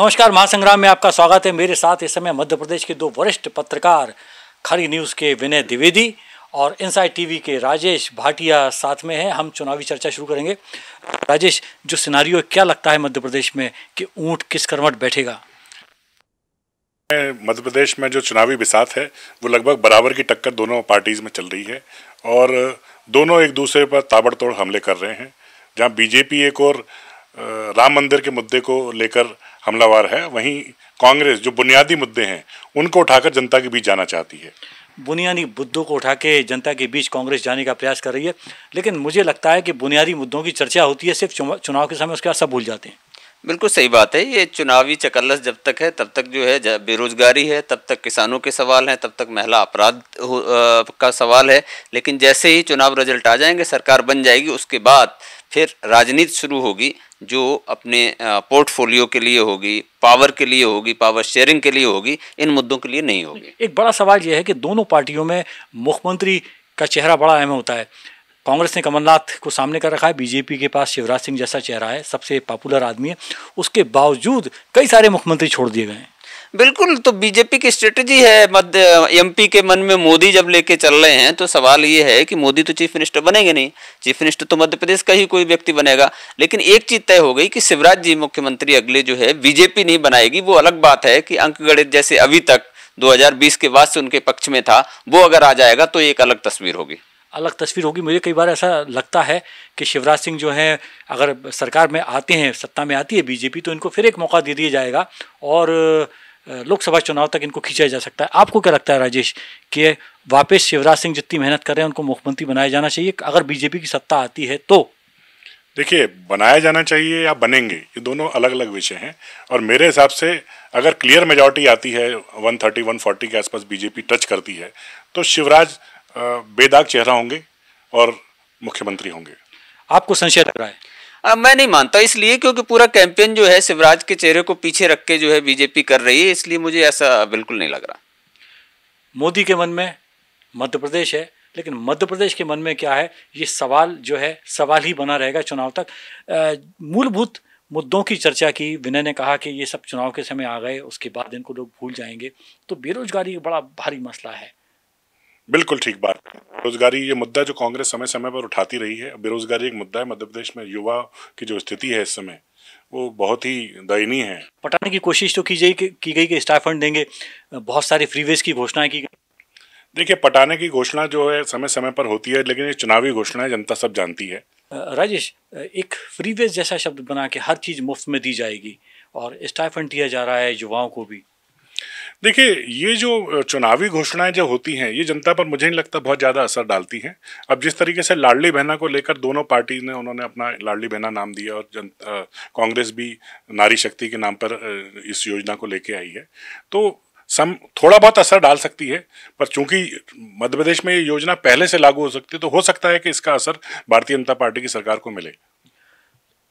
नमस्कार महासंग्राम में आपका स्वागत है मेरे साथ इस समय मध्य प्रदेश के दो वरिष्ठ पत्रकार खरी न्यूज़ के विनय द्विवेदी और इनसाइड टीवी के राजेश भाटिया साथ में हैं हम चुनावी चर्चा शुरू करेंगे राजेश जो सिनारियो क्या लगता है मध्य प्रदेश में कि ऊँट किस करवट बैठेगा मध्य प्रदेश में जो चुनावी बिसात है वो लगभग बराबर की टक्कर दोनों पार्टीज़ में चल रही है और दोनों एक दूसरे पर ताबड़तोड़ हमले कर रहे हैं जहाँ बीजेपी एक और राम मंदिर के मुद्दे को लेकर हमलावर है वहीं कांग्रेस जो बुनियादी मुद्दे हैं उनको उठाकर जनता के बीच जाना चाहती है बुनियादी मुद्दों को उठा के जनता के बीच कांग्रेस जाने का प्रयास कर रही है लेकिन मुझे लगता है कि बुनियादी मुद्दों की चर्चा होती है सिर्फ चुनाव के समय उसके बाद सब भूल जाते हैं बिल्कुल सही बात है ये चुनावी चकल्लस जब तक है तब तक जो है बेरोजगारी है तब तक किसानों के सवाल हैं तब तक महिला अपराध का सवाल है लेकिन जैसे ही चुनाव रिजल्ट आ जाएंगे सरकार बन जाएगी उसके बाद फिर राजनीति शुरू होगी जो अपने पोर्टफोलियो के लिए होगी पावर के लिए होगी पावर शेयरिंग के लिए होगी इन मुद्दों के लिए नहीं होगी एक बड़ा सवाल यह है कि दोनों पार्टियों में मुख्यमंत्री का चेहरा बड़ा अहम होता है कांग्रेस ने कमलनाथ को सामने कर रखा है बीजेपी के पास शिवराज सिंह जैसा चेहरा है सबसे पॉपुलर आदमी है उसके बावजूद कई सारे मुख्यमंत्री छोड़ दिए गए हैं बिल्कुल तो बीजेपी की स्ट्रेटजी है मध्य एमपी के मन में मोदी जब लेके चल रहे हैं तो सवाल ये है कि मोदी तो चीफ मिनिस्टर बनेंगे नहीं चीफ मिनिस्टर तो मध्य प्रदेश का ही कोई व्यक्ति बनेगा लेकिन एक चीज तय हो गई कि शिवराज जी मुख्यमंत्री अगले जो है बीजेपी नहीं बनाएगी वो अलग बात है कि अंक गणित जैसे अभी तक 2020 के बाद से उनके पक्ष में था वो अगर आ जाएगा तो एक अलग तस्वीर होगी अलग तस्वीर होगी मुझे कई बार ऐसा लगता है कि शिवराज सिंह जो हैं अगर सरकार में आते हैं सत्ता में आती है बीजेपी तो इनको फिर एक मौका दे दिया जाएगा और लोकसभा चुनाव तक इनको खींचा जा सकता है आपको क्या लगता है राजेश कि वापस शिवराज सिंह जितनी मेहनत कर रहे हैं उनको मुख्यमंत्री बनाया जाना चाहिए अगर बीजेपी की सत्ता आती है तो देखिए बनाया जाना चाहिए या बनेंगे ये दोनों अलग अलग विषय हैं और मेरे हिसाब से अगर क्लियर मेजॉरिटी आती है 130 140 के आसपास बीजेपी टच करती है तो शिवराज बेदाग चेहरा होंगे और मुख्यमंत्री होंगे आपको संशय लग रहा है आ, मैं नहीं मानता इसलिए क्योंकि पूरा कैंपेन जो है शिवराज के चेहरे को पीछे रख के जो है बीजेपी कर रही है इसलिए मुझे ऐसा बिल्कुल नहीं लग रहा मोदी के मन में मध्य प्रदेश है लेकिन मध्य प्रदेश के मन में क्या है ये सवाल जो है सवाल ही बना रहेगा चुनाव तक मूलभूत मुद्दों की चर्चा की विनय ने कहा कि ये सब चुनाव के समय आ गए उसके बाद इनको लोग भूल जाएंगे तो बेरोजगारी बड़ा भारी मसला है बिल्कुल ठीक बात बेरोजगारी ये मुद्दा जो कांग्रेस समय समय पर उठाती रही है बेरोजगारी एक मुद्दा है मध्य प्रदेश में युवा की जो स्थिति है इस समय वो बहुत ही दयनीय है पटाने की कोशिश तो की गई की गई कि स्टाफ फंड देंगे बहुत सारे फ्रीवेज की घोषणाएं की गई देखिए पटाने की घोषणा जो है समय समय पर होती है लेकिन ये चुनावी घोषणाएं जनता सब जानती है राजेश एक फ्रीवेज जैसा शब्द बना के हर चीज़ मुफ्त में दी जाएगी और स्टाइफंड दिया जा रहा है युवाओं को भी देखिए ये जो चुनावी घोषणाएं जो होती हैं ये जनता पर मुझे नहीं लगता बहुत ज़्यादा असर डालती हैं अब जिस तरीके से लाडली बहना को लेकर दोनों पार्टी ने उन्होंने अपना लाडली बहना नाम दिया और जन कांग्रेस भी नारी शक्ति के नाम पर इस योजना को लेके आई है तो सम थोड़ा बहुत असर डाल सकती है पर चूंकि मध्य प्रदेश में ये योजना पहले से लागू हो सकती है तो हो सकता है कि इसका असर भारतीय जनता पार्टी की सरकार को मिले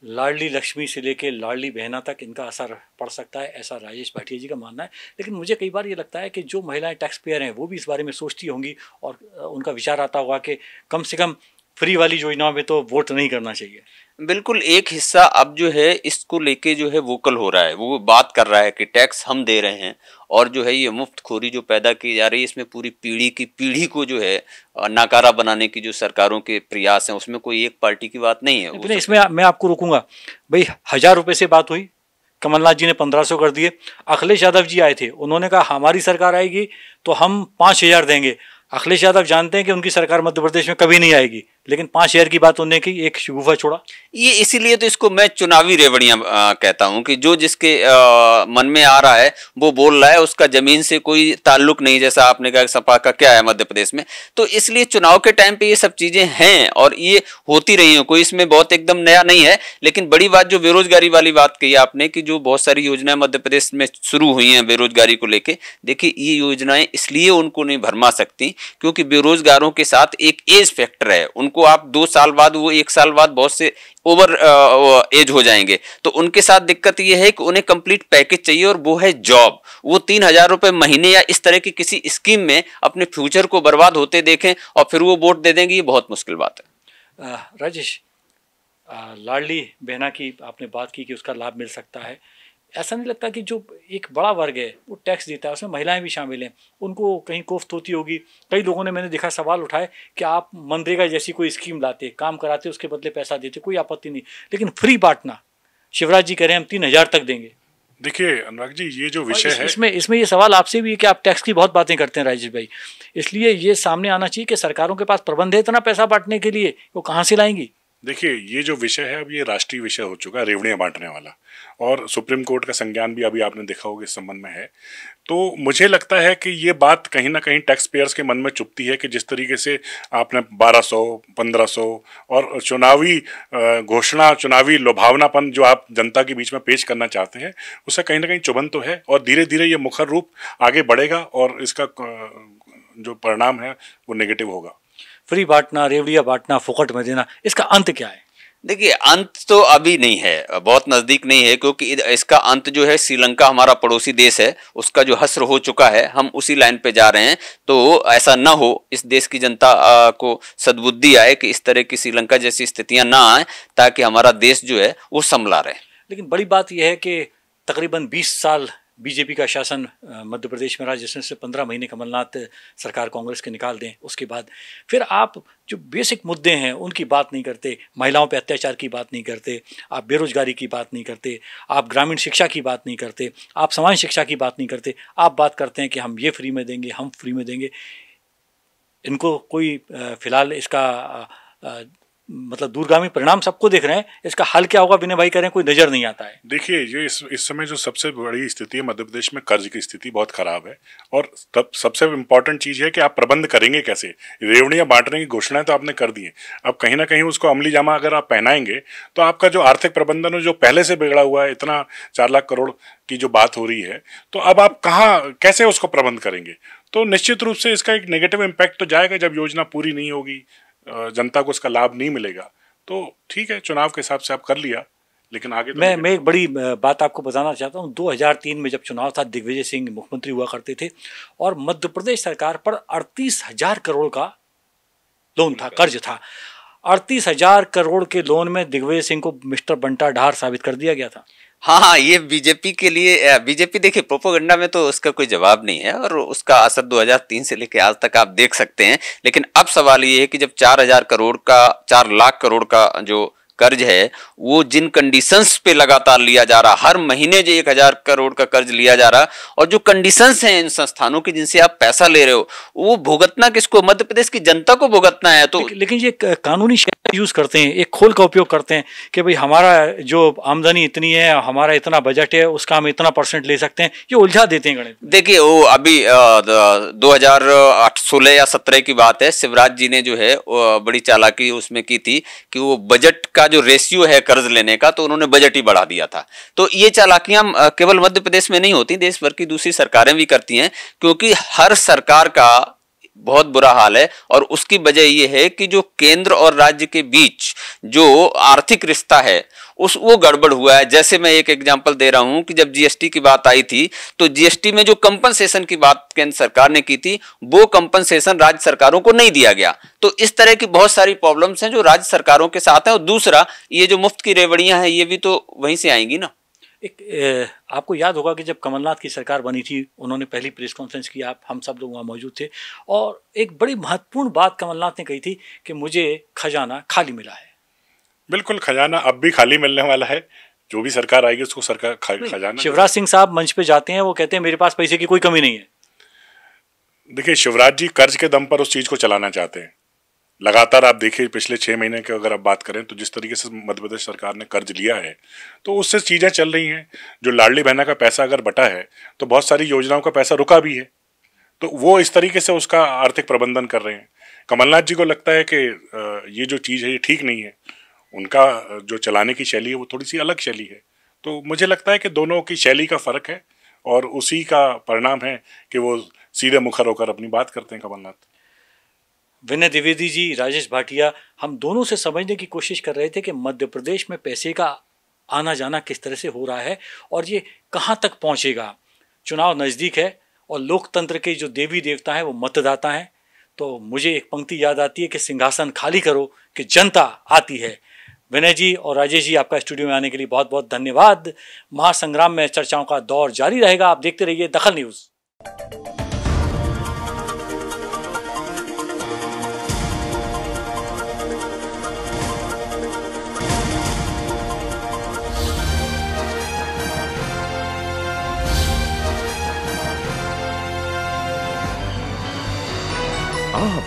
लाडली लक्ष्मी से लेके लाडली बहना तक इनका असर पड़ सकता है ऐसा राजेश भाटिया जी का मानना है लेकिन मुझे कई बार ये लगता है कि जो महिलाएं टैक्स पेयर हैं वो भी इस बारे में सोचती होंगी और उनका विचार आता होगा कि कम से कम फ्री वाली योजनाओं में तो वोट नहीं करना चाहिए बिल्कुल एक हिस्सा अब जो है इसको लेके जो है वोकल हो रहा है वो बात कर रहा है कि टैक्स हम दे रहे हैं और जो है ये मुफ्त खोरी जो पैदा की जा रही है इसमें पूरी पीढ़ी की पीढ़ी को जो है नाकारा बनाने की जो सरकारों के प्रयास हैं उसमें कोई एक पार्टी की बात नहीं है नहीं, इसमें मैं आपको रोकूंगा भाई हजार रुपये से बात हुई कमलनाथ जी ने पंद्रह सौ कर दिए अखिलेश यादव जी आए थे उन्होंने कहा हमारी सरकार आएगी तो हम पाँच हजार देंगे अखिलेश यादव जानते हैं कि उनकी सरकार मध्य प्रदेश में कभी नहीं आएगी लेकिन पांच शहर की बात उन्होंने की एक गुफा छोड़ा ये इसीलिए तो इसको मैं चुनावी रेवड़ियां कहता हूं कि जो जिसके आ, मन में आ रहा है वो बोल रहा है उसका जमीन से कोई ताल्लुक नहीं जैसा आपने कहा सपा का क्या है मध्य प्रदेश में तो इसलिए चुनाव के टाइम पे ये सब चीजें हैं और ये होती रही है कोई इसमें बहुत एकदम नया नहीं है लेकिन बड़ी बात जो बेरोजगारी वाली बात कही आपने की जो बहुत सारी योजनाएं मध्य प्रदेश में शुरू हुई है बेरोजगारी को लेके देखिये ये योजनाएं इसलिए उनको नहीं भरमा सकती क्योंकि बेरोजगारों के साथ एक एज फैक्टर है उनको उनको आप दो साल बाद वो एक साल बाद बहुत से ओवर एज हो जाएंगे तो उनके साथ दिक्कत ये है कि उन्हें कंप्लीट पैकेज चाहिए और वो है जॉब वो तीन हजार रुपये महीने या इस तरह की किसी स्कीम में अपने फ्यूचर को बर्बाद होते देखें और फिर वो वोट दे देंगे ये बहुत मुश्किल बात है राजेश लाडली बहना की आपने बात की कि उसका लाभ मिल सकता है ऐसा नहीं लगता कि जो एक बड़ा वर्ग है वो टैक्स देता है उसमें महिलाएं भी शामिल हैं उनको कहीं कोफ्त होती होगी कई लोगों ने मैंने देखा सवाल उठाए कि आप मनरेगा जैसी कोई स्कीम लाते काम कराते उसके बदले पैसा देते कोई आपत्ति नहीं लेकिन फ्री बांटना शिवराज जी कह रहे हैं हम तीन हजार तक देंगे देखिए अनुराग जी ये जो विषय इस, है इसमें इसमें ये सवाल आपसे भी है कि आप टैक्स की बहुत बातें करते हैं राजेश भाई इसलिए ये सामने आना चाहिए कि सरकारों के पास प्रबंध है इतना पैसा बांटने के लिए वो कहाँ से लाएंगी देखिए ये जो विषय है अब ये राष्ट्रीय विषय हो चुका है रेवड़ियाँ बांटने वाला और सुप्रीम कोर्ट का संज्ञान भी अभी आपने देखा होगा इस संबंध में है तो मुझे लगता है कि ये बात कहीं ना कहीं टैक्स पेयर्स के मन में चुपती है कि जिस तरीके से आपने 1200, 1500 और चुनावी घोषणा चुनावी लुभावनापन जो आप जनता के बीच में पेश करना चाहते हैं उसका कहीं ना कहीं चुभन तो है और धीरे धीरे ये मुखर रूप आगे बढ़ेगा और इसका जो परिणाम है वो नेगेटिव होगा फ्री बांटना रेवड़िया बांटना फोकट में देना इसका अंत क्या है देखिए अंत तो अभी नहीं है बहुत नज़दीक नहीं है क्योंकि इसका अंत जो है श्रीलंका हमारा पड़ोसी देश है उसका जो हस्र हो चुका है हम उसी लाइन पे जा रहे हैं तो ऐसा ना हो इस देश की जनता को सद्बुद्धि आए कि इस तरह की श्रीलंका जैसी स्थितियां ना आए ताकि हमारा देश जो है वो संभला रहे लेकिन बड़ी बात यह है कि तकरीबन बीस साल बीजेपी का शासन मध्य प्रदेश में रहा जिसमें से पंद्रह महीने कमलनाथ सरकार कांग्रेस के निकाल दें उसके बाद फिर आप जो बेसिक मुद्दे हैं उनकी बात नहीं करते महिलाओं पर अत्याचार की बात नहीं करते आप बेरोजगारी की बात नहीं करते आप ग्रामीण शिक्षा की बात नहीं करते आप समाज शिक्षा की बात नहीं करते आप बात करते हैं कि हम ये फ्री में देंगे हम फ्री में देंगे इनको कोई फ़िलहाल इसका मतलब दूरगामी परिणाम सबको देख रहे हैं इसका हल क्या होगा विनय भाई कह रहे हैं कोई नजर नहीं आता है देखिए ये इस इस समय जो सबसे बड़ी स्थिति है मध्य प्रदेश में कर्ज की स्थिति बहुत खराब है और तब सबसे इम्पोर्टेंट चीज़ है कि आप प्रबंध करेंगे कैसे रेवड़ियाँ बांटने की घोषणाएं तो आपने कर दी है अब कहीं ना कहीं उसको अमली जामा अगर आप पहनाएंगे तो आपका जो आर्थिक प्रबंधन जो पहले से बिगड़ा हुआ है इतना चार लाख करोड़ की जो बात हो रही है तो अब आप कहाँ कैसे उसको प्रबंध करेंगे तो निश्चित रूप से इसका एक नेगेटिव इम्पैक्ट तो जाएगा जब योजना पूरी नहीं होगी जनता को इसका लाभ नहीं मिलेगा तो ठीक है चुनाव के हिसाब से आप कर लिया लेकिन आगे तो मैं मैं एक बड़ी बात आपको बताना चाहता हूँ 2003 में जब चुनाव था दिग्विजय सिंह मुख्यमंत्री हुआ करते थे और मध्य प्रदेश सरकार पर अड़तीस हजार करोड़ का लोन था कर्ज था अड़तीस हजार करोड़ के लोन में दिग्विजय सिंह को मिस्टर बंटा ढार साबित कर दिया गया था हाँ हाँ ये बीजेपी के लिए बीजेपी देखिए प्रोपोगंडा में तो उसका कोई जवाब नहीं है और उसका असर 2003 से लेकर आज तक आप देख सकते हैं लेकिन अब सवाल ये है कि जब 4000 करोड़ का 4 लाख करोड़ का जो कर्ज है वो जिन कंडीशंस पे लगातार लिया जा रहा हर महीने जो एक हजार करोड़ का कर्ज लिया जा रहा और जो कंडीशंस हैं इन संस्थानों की जिनसे आप पैसा ले रहे हो वो भुगतना किसको मध्य प्रदेश की जनता को भुगतना है तो लेकिन, लेकिन ये कानूनी यूज करते हैं एक खोल का उपयोग करते हैं कि भाई हमारा जो आमदनी इतनी है हमारा इतना बजट है उसका हम इतना परसेंट ले सकते हैं ये उलझा देते हैं गणित देखिए वो अभी दो हजार सोलह या सत्रह की बात है शिवराज जी ने जो है बड़ी चालाकी उसमें की थी कि वो बजट का का जो रेशियो है कर्ज लेने का तो उन्होंने बजट ही बढ़ा दिया था तो ये चालाकियां केवल मध्य प्रदेश में नहीं होती देश भर की दूसरी सरकारें भी करती हैं क्योंकि हर सरकार का बहुत बुरा हाल है और उसकी वजह यह है कि जो केंद्र और राज्य के बीच जो आर्थिक रिश्ता है उस वो गड़बड़ हुआ है जैसे मैं एक एग्जांपल दे रहा हूं कि जब जीएसटी की बात आई थी तो जीएसटी में जो कंपनसेशन की बात केंद्र सरकार ने की थी वो कंपनसेशन राज्य सरकारों को नहीं दिया गया तो इस तरह की बहुत सारी प्रॉब्लम्स हैं जो राज्य सरकारों के साथ हैं और दूसरा ये जो मुफ्त की रेवड़ियां हैं ये भी तो वहीं से आएंगी ना एक ए, आपको याद होगा कि जब कमलनाथ की सरकार बनी थी उन्होंने पहली प्रेस कॉन्फ्रेंस की आप हम सब लोग वहाँ मौजूद थे और एक बड़ी महत्वपूर्ण बात कमलनाथ ने कही थी कि मुझे खजाना खाली मिला है बिल्कुल खजाना अब भी खाली मिलने वाला है जो भी सरकार आएगी उसको सरकार खजाना शिवराज सिंह साहब मंच पे जाते हैं वो कहते हैं मेरे पास पैसे की कोई कमी नहीं है देखिए शिवराज जी कर्ज के दम पर उस चीज़ को चलाना चाहते हैं लगातार आप देखिए पिछले छः महीने की अगर आप बात करें तो जिस तरीके से मध्य प्रदेश सरकार ने कर्ज लिया है तो उससे चीज़ें चल रही हैं जो लाडली बहना का पैसा अगर बटा है तो बहुत सारी योजनाओं का पैसा रुका भी है तो वो इस तरीके से उसका आर्थिक प्रबंधन कर रहे हैं कमलनाथ जी को लगता है कि ये जो चीज़ है ये ठीक नहीं है उनका जो चलाने की शैली है वो थोड़ी सी अलग शैली है तो मुझे लगता है कि दोनों की शैली का फ़र्क है और उसी का परिणाम है कि वो सीधे मुखर होकर अपनी बात करते हैं कमलनाथ विनय द्विवेदी जी राजेश भाटिया हम दोनों से समझने की कोशिश कर रहे थे कि मध्य प्रदेश में पैसे का आना जाना किस तरह से हो रहा है और ये कहाँ तक पहुँचेगा चुनाव नज़दीक है और लोकतंत्र के जो देवी देवता हैं वो मतदाता हैं तो मुझे एक पंक्ति याद आती है कि सिंहासन खाली करो कि जनता आती है विनय जी और राजेश जी आपका स्टूडियो में आने के लिए बहुत बहुत धन्यवाद महासंग्राम में चर्चाओं का दौर जारी रहेगा आप देखते रहिए दखल न्यूज़